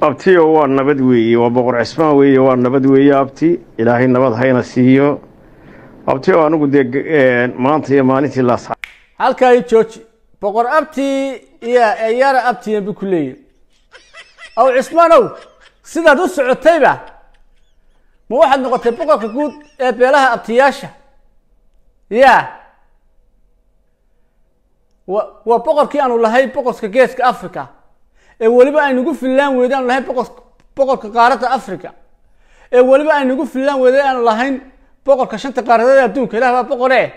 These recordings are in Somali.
abtiyo waa nabad weeye waa boqor cismaan weeye waa nabad weeye abti ilaahay nabad hayna siiyo abti oo anigu dee maanta iyo maalintii laas halkaayo jooji boqor abti iyo eyaara abtiyan bu ku leeyahy aw cismaanow sidaad u socotayba ma waxaad noqotay boqorka guud ee beelaha abtiyaasha ya wa waa boqorkii aanu lahay boqorka geeska africa ee weliba ay nagu fillaan weyda aanu lahayn boqolka qaaradda africa ee weliba ay nagu fillaan weyda aanu lahayn boqolka shanta qaaradeeda adduunka ilaah baa boqole eh.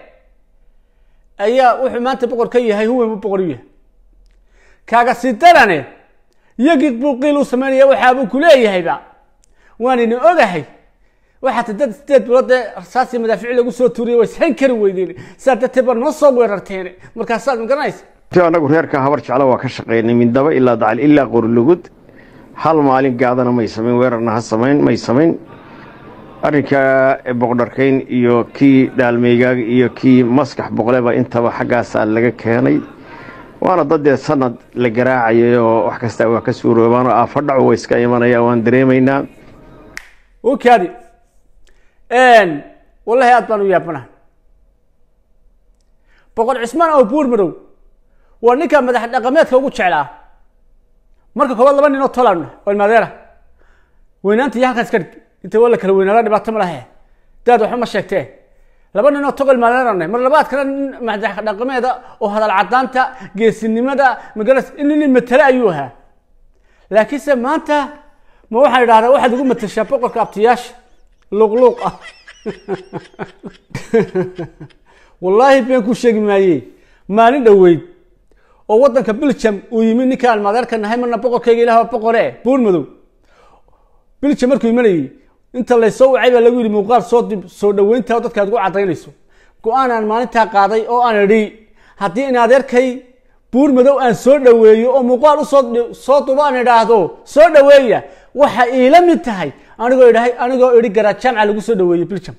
ayaa wuxuu maanta boqor ka yahay huwen buu boqor u yahay kaaga sii darane yagid buu qiil u samaynaya waxaabuu ku leeyahayba waanayna ogahay waxaata dad sideed biloodee rasaasii madaafici lagu soo tuuriyay way sahan kari weydeen saa darteed baa noo soo weerarteen markaasaad ma garanaysa anagu reerka habar jecla waa ka shaqeynay mindaba ilaa dacal ilaa qorilugud hal maalin gaadana may samayn weerarna ha samayn may samayn arrinka eh, boqdharkayn iyo kii dhaalmeygaaga iyo kii maskax boqleba intaba xaggaasaa laga keenay waana dadee sanad la garaacaya oo wax kasta waa ka suuroobaanoo aafadhacu way iska imanayaan waan dareemaynaa wkaadi wallaahi aad baan u yaabanaha boqor cismaan oo buur madow waa ninkaa madax dhaqameedka ugu jeclaa marka koobaad laba ninoo toland olmadeera weynaanta iyo halkaas kadhig inta waa la kala weynaada dhibaato ma lahe daad waxba ma sheegtee laba ninoo togol madeerane mar labaadkana nin madax dhaqameeda oo hadal cadaanta geesinimada magaras in nin matale ayuu ahaa laakiinse maanta ma waxaan idhahdaa waxaad ugu matashaa boqorka abtiyaasha luuqluuq ah wallaahi been ku sheegi maayey maalin dhoweyd oo wadanka biljam uu yimi ninkaan madeerkan nahay marna boqorkayga ilaah boqore buurmadow biljam markuu imanayay inta laysoo wacay baa lagu yidhi muuqaal soo dib soo dhaweynta dadka ugu caddaynayso go-aan aan maalintaa qaaday oo aan idhi haddii in adeerkay buurmadow aan soo dhaweeyo oo muuqaal usoo soo duba aan idhaahdo soo dhaweeya waxa iila mid tahay anigoo idhahay anigoo idhi garaajamca lagu soo dhaweeyo biljam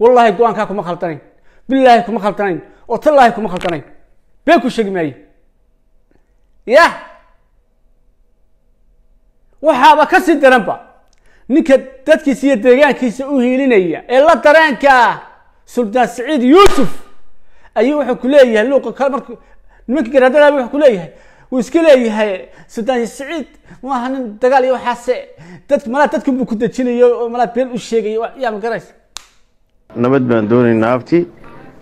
wallaahi go-aankaa kuma khaldanayn bilaahi kuma khaldanayn oo tallaahi kuma khaldanayn been ku sheegi yah waxaaba ka sii daranba ninka dadkiisa iyo deegaankiisa u hiilinaya ee la dareenka ah, suldaan saciid yuusuf ayuu wuxuu ku leeyahay luuqa kale mark nimanka garaadada wuxuu ku leeyahay wuu iska leeyahay suldaan saciid maaha nin dagaal iyo waxaase dad malaa dadkan buu ku dejinayo oo malaa been u sheegayo yaa ma garaysa nabad baan doonaynaa abti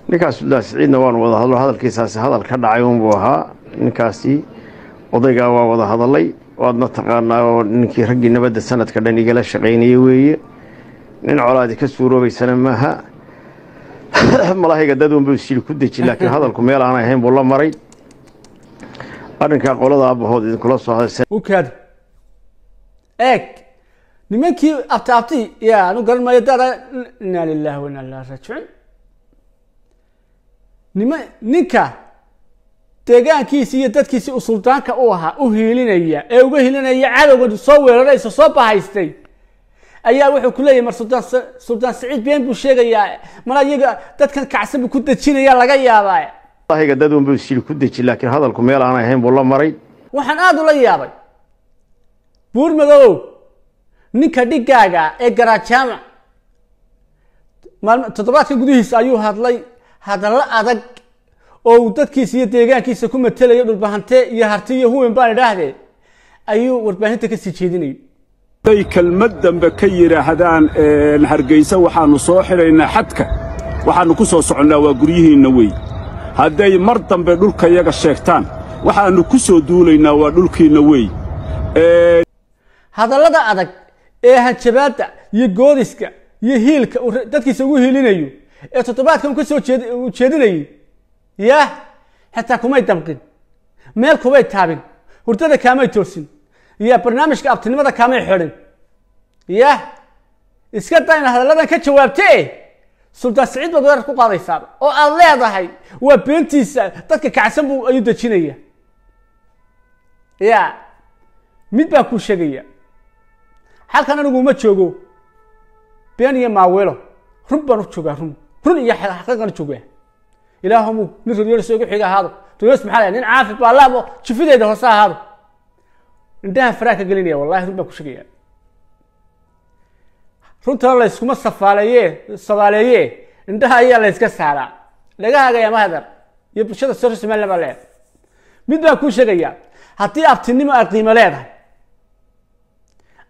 ninkaas suldaan saciidna waan wada hadlo hadalkiisaasi hadal ka dhacay unbuu ahaa ninkaasi odaygaa waa wada hadalay waad taqaanaa oo ninkii raggii nabadda sanadka dhan igala shaqaynaya weeye nin colaadi ka suuroobaysana maaha malaahiga dad unbuu isjiri ku deji laakiin hadalku meel aan ahayn buu la maray arrinkaa qolada aabahood idinkula soo hadasawukaad eeg nimankii abtaabtii yaa anu garan maayo daada inaa lilahi wa ilaa raajicuun nima ninka deegaankiisi iyo dadkiisi u suldaanka u ahaa u hiilinaya ee uga hiilinaya cadowga soo weeraraysa soo bahaystay ayaa wuxuu ku leeyahy mar suldaan suldaan saciid been buu sheegayaa mala iyaga dadkan kacsan buu ku dejinaya laga yaabaa ga dad unbuu shili ku deji laakiin hadalku meel aan ahayn buu la maray waxaan aada ula yaabay buurmadow ninka dhigaaga ee garaajaamac maalm toddobaadka gudihiisa ayuu hadlay hadallo adag oo uu dadkiisa iyo deegaankiisa ku matelayo dhulbahante iyo harti iyo huwen baan idhaahdee ayuu warbaahinta ka sii jeedinayo hadday kelmad dambe ka yidhaahdaan hargaysa waxaannu soo xidhaynaa xadka waxaannu ku soo soconnaa waa guryihiinna wey hadday mar dambe dhulkayaga sheegtaan waxaannu ku soo duulaynaa waa dhulkiinna wey hadallada adag ee hanjabaadda iyo goodiska iyo hiilka dadkiisa ugu hiilinayo ee toddobaadkan u ka soo jeedinayay yah xataa kumay damqin meel kumay taabin hurdada kaamay toosin ya barnaamijka abtinimada kaamay xidhin yah iska dayna hadalladan ka jawaabte sultaan siciid baad weerar ku qaadaysaaba oo aada leedahay waa beentiisa dadka kacsan buu ayuu dejinaya ya mid baa kuu sheegaya xalkan anigu uma joogo been iyo maaweelo run baan u joogaa run run iyo xaqiiqan u joogaa ilaahomu nin roryols igu xig ahaado rols maaa nin caafi baa laabo jifideeda hoose ahaado indhaha faraa ka gelinaya wallahi run baan ku sheegaya runta layskuma safaaleeye sabaaleeye indhaha ayaa layska saaraa dhagahaaga yaa mahadar iyo bulshada soo somalilan baa leedahay mid baan kuu sheegayaa haddii abtinimo aad qiimo leedahay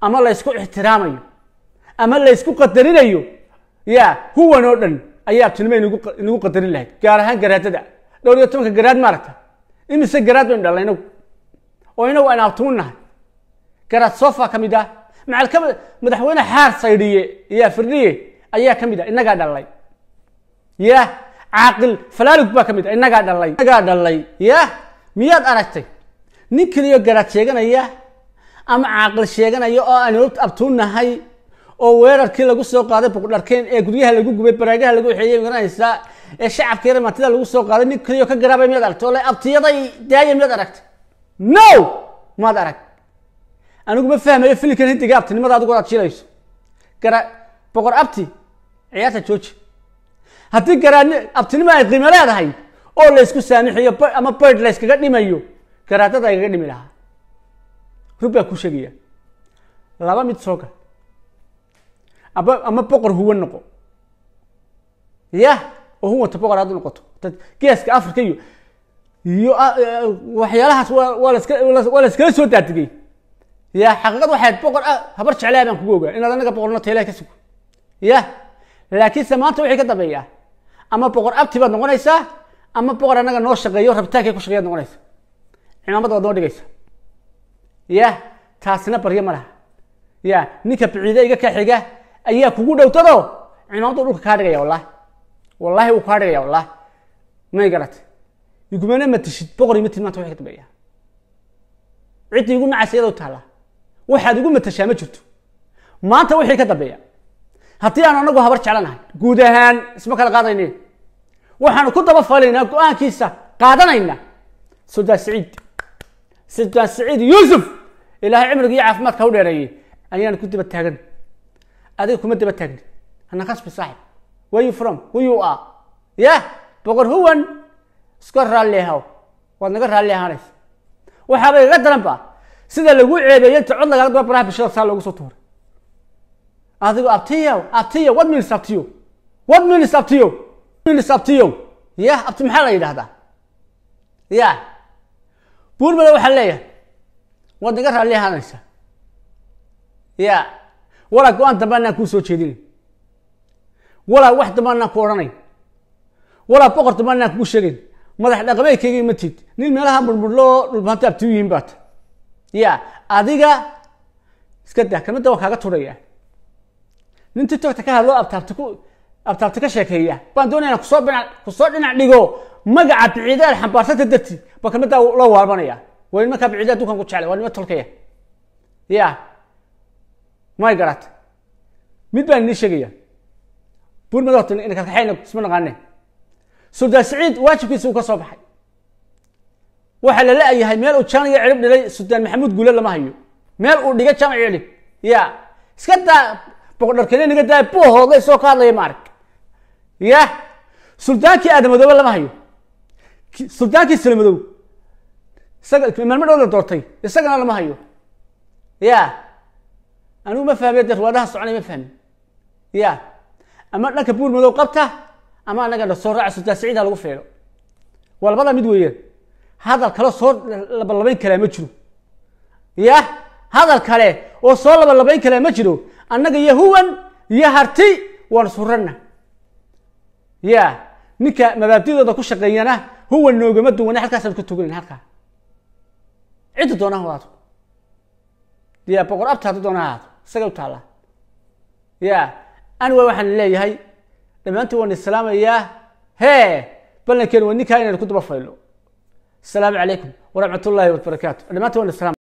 ama laysku ixtiraamayo ama laysku qadarinayo yaa huwan oo dhan ayaa abtinimo inagu qadarin lahayd gaar ahaan garaadada dhowr iyo tobanka garaad maaragta imise garaad baynu dhalnay inagu oo inagu aan abtimo nahay garaad sofa ka mid ah macalka madaxweyne xaar saydhiye yaa firdhiye ayaa ka mid a ah, inagaa dhalay yah caaqil falaalug baa ka mid a ah, inagaa dhalay inagaa dhalay yah miyaad aragtay nin keliyo garaad sheeganaya ama caaqil sheeganaya oo aan abtuun nahay oo weerarkii lagu soo qaaday bugdharkeen ee guryaha lagu gubay baraagaha lagu waxeeyey garanaysaa ee shacabka yar mantida lagu soo qaaday mid kaliyo ka garaabay miyaad aragta oo le abtiyaday daaya miyaad aragta no maad arag anigu ma fahmayo filinkan hindiga abtinimada adigu aad shilayso gara boqor abti ciyaarta jooji haddii garaadni abtinimo ay qiimo leedahay oo laysku saamixiyo ama bird layskaga dhimayo garaadada igaga dhimi lahaa rug ku sheegaya laba mid soo gal ama boqor huwa noqo ya oo huwanta boqor aad noqoto geeska africa iyo iyo ah, ah, waxyaalahaas waa laskala soo daadigay ya xaqiiqad waxayd boqor ah habar jeclaa baan kugu ogaa inaad anaga boqorno teelaha ka sugo ya laakiinse maanta wixii ka dambeeya ama boqor abti baad noqonaysaa ama boqor anaga noo shaqeeyo rabitaankay ku shaqeyaad noqonaysa cimaamada waad noo dhigaysa ya taasina baryo ma laha ya ninka biciida iga ka ayaa kugu dhowtado cinaadu dhulka kaa dhigaya wallahi wallahi uu kaa dhigaya wallahi may garata igumana ma tishid boqor ima tid wax ka dambeeya ciddii igu nacaysa iyadoo taalla waxaad igu matashaa ma jirto maanta wixii ka dambeeya haddii aan anagu habar jeclanahay guud ahaan isma kala qaadayne waxaanu ku daba falaynaa go-aankiisa qaadanayna suldaan siciid suldaan siciid yuusuf ilaahay cimriga iyo caafimaadka u dheereeyey ayaan ku daba taagan adiga kuma daba taagni ana kasbi saaxib where you from who you are yah boqor huwan iska raalli waad naga raalli ahaanaysa waxaaba igaga daranba sida lagu ceebeeyey ta cod lagala daba baraha bishada saa loogu soo tuuray adigu abtiyo abtiyo what means abtiyo what means abtiyo means abtiyo yah abti maxaa la yidhahdaa yah buurmala waxaa leeyahay waad naga raalli ahaanaysa yah walaa go-aan dambaanaan anaan kuu soo jeedinay walaa wax dambe ku odhanay walaa boqor dambe anaan kuu sheegayn madax ma tid nin meelaha murmurloo dhulbaanta abtiyu yihiin baad ya adiga iska dah kamidda waa kaaga turaya nin titogta ka hadloo abtaabta ku abtaabta ka sheekeeya baan doonayna kusoo dhinac kusoo dhinac dhigo magaca biciidaad xambaarsanta darti ba kamiddaa loo waalbanaya waa nimankaa biciidaa dukan ku jeclay waa nima tolkaya ya may garatay mid baan idin sheegaya buurmad horta ina kalkaxayna isma naqaane suldaan saciid waajibkiisa uu ka soo baxay waxaa la la-yahay meel uu jaamic iyo dhilay suldaan maxamuud guule lama hayo meel uu dhigay jaamic iyo cidhib ya iska daa boqodharkene niga daa buu hoogay ka hadlaya ma ya suldaankii aadamodoobe lama hayo suldaankii silmadow isaga maalmo dhow la doortay isagana lama hayo ya anuu ma fahme de riwaadaha soconay ma fahmi ya ama dhanka buul madow qabta ama anagana soo raaca sutaasiciida lagu fiilo waa labada mid weeyaan hadal kale soo labalabayn karaa ma jiro ya hadal kale oo soo labalabayn karaa ma jiro annaga iyo huwan iyo harti waan suranna ya ninka mabaabdidooda ku shaqeeyana huwan noogama duwane halkaasaan ka tuganan halkaa cidda doonaa hadaado ya boqor abta doonaa hadaado isaga utaalla ya anwa waxaan leeyahay dhammaantiin waan islaamayaa he ballankeenu waa ninkaa inaynu ku daba fayno asalaamu calaykum waraxmat ullaahi wabarakaatu dhammaanti waan islam